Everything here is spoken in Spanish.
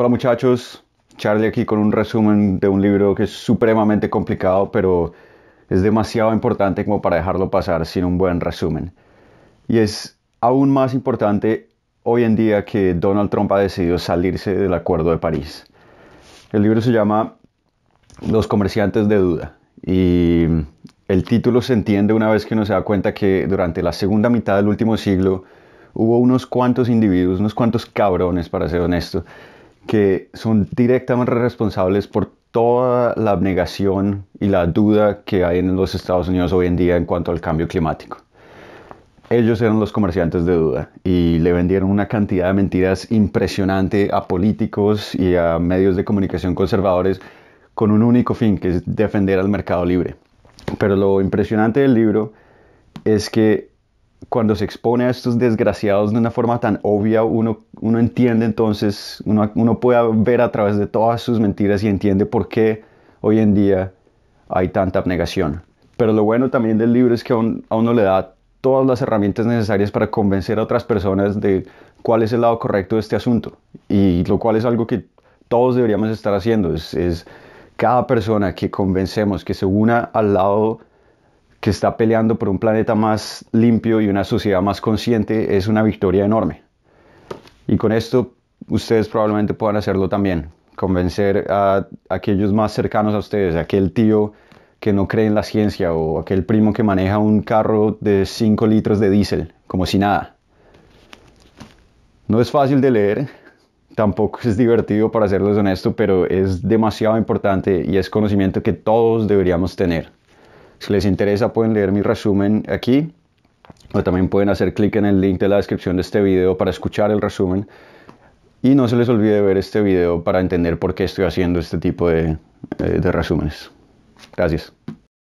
Hola muchachos, Charlie aquí con un resumen de un libro que es supremamente complicado, pero es demasiado importante como para dejarlo pasar sin un buen resumen. Y es aún más importante hoy en día que Donald Trump ha decidido salirse del Acuerdo de París. El libro se llama Los comerciantes de duda y el título se entiende una vez que uno se da cuenta que durante la segunda mitad del último siglo hubo unos cuantos individuos, unos cuantos cabrones para ser honesto, que son directamente responsables por toda la abnegación y la duda que hay en los Estados Unidos hoy en día en cuanto al cambio climático. Ellos eran los comerciantes de duda y le vendieron una cantidad de mentiras impresionante a políticos y a medios de comunicación conservadores con un único fin, que es defender al mercado libre. Pero lo impresionante del libro es que cuando se expone a estos desgraciados de una forma tan obvia, uno, uno entiende entonces, uno, uno puede ver a través de todas sus mentiras y entiende por qué hoy en día hay tanta abnegación. Pero lo bueno también del libro es que a, uno le da todas las herramientas necesarias para convencer a otras personas de cuál es el lado correcto de este asunto. Y lo cual es algo que todos deberíamos estar haciendo, es, es cada persona que convencemos que se una al lado que está peleando por un planeta más limpio y una sociedad más consciente es una victoria enorme. Y con esto ustedes probablemente puedan hacerlo también, convencer a aquellos más cercanos a ustedes, aquel tío que no cree en la ciencia o aquel primo que maneja un carro de 5 litros de diésel, como si nada. No es fácil de leer, tampoco es divertido para serles honesto, pero es demasiado importante y es conocimiento que todos deberíamos tener. Si les interesa pueden leer mi resumen aquí o también pueden hacer clic en el link de la descripción de este video para escuchar el resumen. Y no se les olvide ver este video para entender por qué estoy haciendo este tipo de, eh, de resúmenes. Gracias.